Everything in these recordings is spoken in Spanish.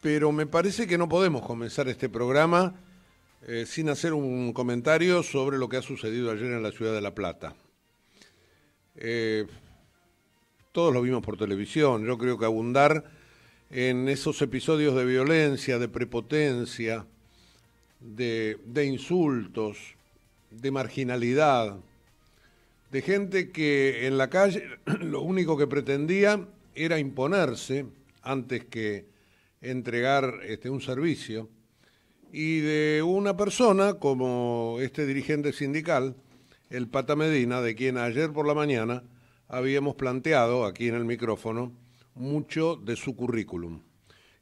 pero me parece que no podemos comenzar este programa eh, sin hacer un comentario sobre lo que ha sucedido ayer en la ciudad de La Plata. Eh, todos lo vimos por televisión, yo creo que abundar en esos episodios de violencia, de prepotencia, de insultos, de marginalidad, de gente que en la calle lo único que pretendía era imponerse antes que entregar este, un servicio, y de una persona como este dirigente sindical, el Pata Medina, de quien ayer por la mañana habíamos planteado aquí en el micrófono mucho de su currículum.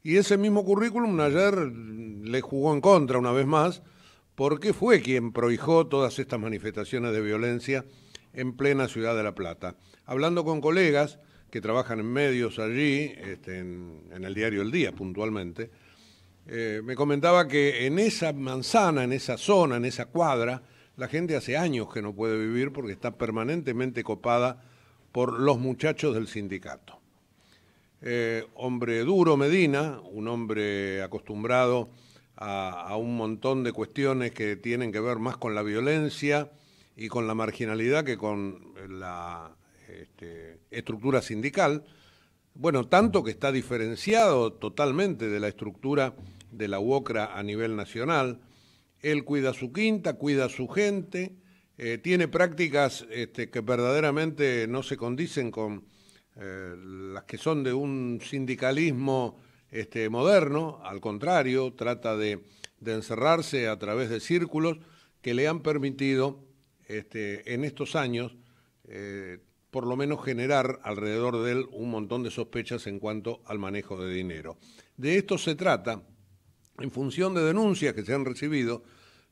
Y ese mismo currículum ayer le jugó en contra una vez más, porque fue quien prohijó todas estas manifestaciones de violencia en plena ciudad de La Plata. Hablando con colegas, que trabajan en medios allí, este, en, el diario El Día puntualmente, eh, me comentaba que en esa manzana, en esa zona, en esa cuadra, la gente hace años que no puede vivir porque está permanentemente copada por los muchachos del sindicato. Eh, hombre duro Medina, un hombre acostumbrado a un montón de cuestiones que tienen que ver más con la violencia y con la marginalidad que con la este, estructura sindical. Bueno, tanto que está diferenciado totalmente de la estructura de la UOCRA a nivel nacional. Él cuida su quinta, cuida a su gente, eh, tiene prácticas este, que verdaderamente no se condicen con eh, las que son de un sindicalismo este, moderno, al contrario, trata de, encerrarse a través de círculos que le han permitido en estos años eh, por lo menos generar alrededor de él un montón de sospechas en cuanto al manejo de dinero. De esto se trata en función de denuncias que se han recibido,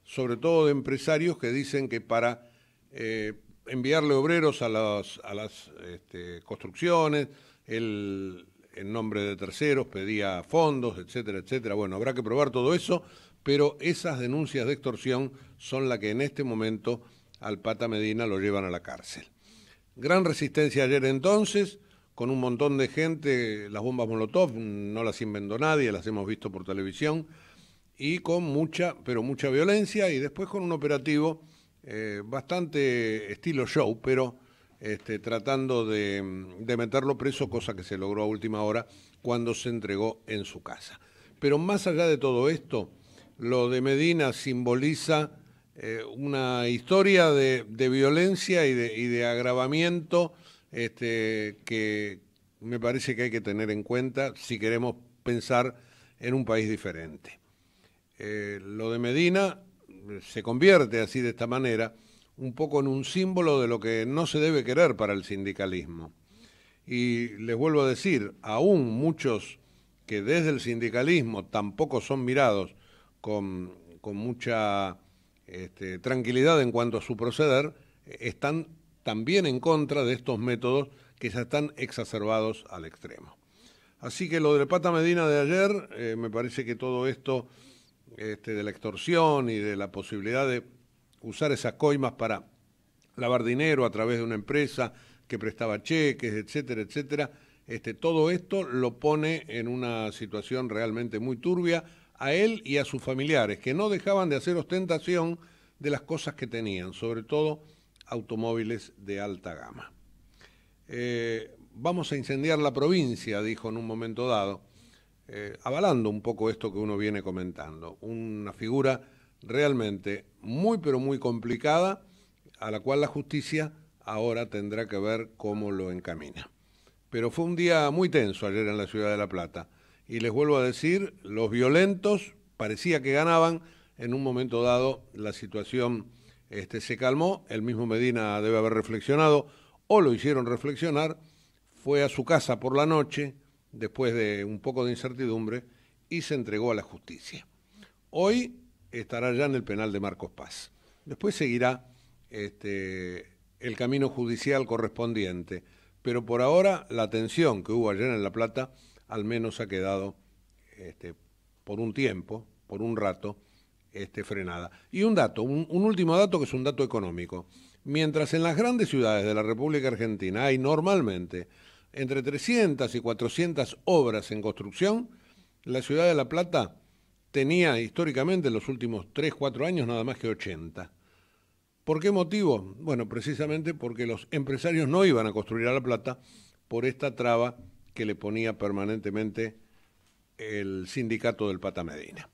sobre todo de empresarios que dicen que para eh, enviarle obreros a, las este, construcciones, el, en nombre de terceros pedía fondos, etcétera, etcétera. Bueno, habrá que probar todo eso, pero esas denuncias de extorsión son las que en este momento al Pata Medina lo llevan a la cárcel. Gran resistencia ayer entonces, con un montón de gente, las bombas Molotov, no las inventó nadie, las hemos visto por televisión, y con mucha, pero mucha violencia, y después con un operativo eh, bastante estilo show, pero este, tratando de meterlo preso, cosa que se logró a última hora cuando se entregó en su casa. Pero más allá de todo esto, lo de Medina simboliza eh, una historia de, violencia y de, agravamiento este, que me parece que hay que tener en cuenta si queremos pensar en un país diferente. Eh, lo de Medina eh, se convierte así de esta manera un poco en un símbolo de lo que no se debe querer para el sindicalismo. Y les vuelvo a decir, aún muchos que desde el sindicalismo tampoco son mirados con mucha este, tranquilidad en cuanto a su proceder, están también en contra de estos métodos que ya están exacerbados al extremo. Así que lo de Pata Medina de ayer, eh, me parece que todo esto este, de la extorsión y de la posibilidad de usar esas coimas para lavar dinero a través de una empresa que prestaba cheques, etcétera, etcétera, este, todo esto lo pone en una situación realmente muy turbia a él y a sus familiares, que no dejaban de hacer ostentación de las cosas que tenían, sobre todo automóviles de alta gama. Eh, vamos a incendiar la provincia, dijo en un momento dado, eh, avalando un poco esto que uno viene comentando. Una figura realmente muy, pero muy complicada, a la cual la justicia ahora tendrá que ver cómo lo encamina. Pero fue un día muy tenso ayer en la ciudad de La Plata y les vuelvo a decir, los violentos parecía que ganaban, en un momento dado la situación este, se calmó, el mismo Medina debe haber reflexionado, o lo hicieron reflexionar, fue a su casa por la noche, después de un poco de incertidumbre, y se entregó a la justicia. Hoy estará ya en el penal de Marcos Paz. Después seguirá este, el camino judicial correspondiente, pero por ahora la tensión que hubo ayer en La Plata al menos ha quedado este, por un tiempo, por un rato, este, frenada. Y un dato, un, un último dato que es un dato económico. Mientras en las grandes ciudades de la República Argentina hay normalmente entre 300 y 400 obras en construcción, la ciudad de La Plata tenía históricamente en los últimos 3, 4 años nada más que 80. ¿Por qué motivo? Bueno, precisamente porque los empresarios no iban a construir a La Plata por esta traba que le ponía permanentemente el sindicato del Pata Medina.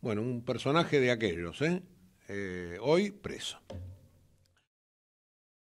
Bueno, un personaje de aquellos, eh, eh hoy preso.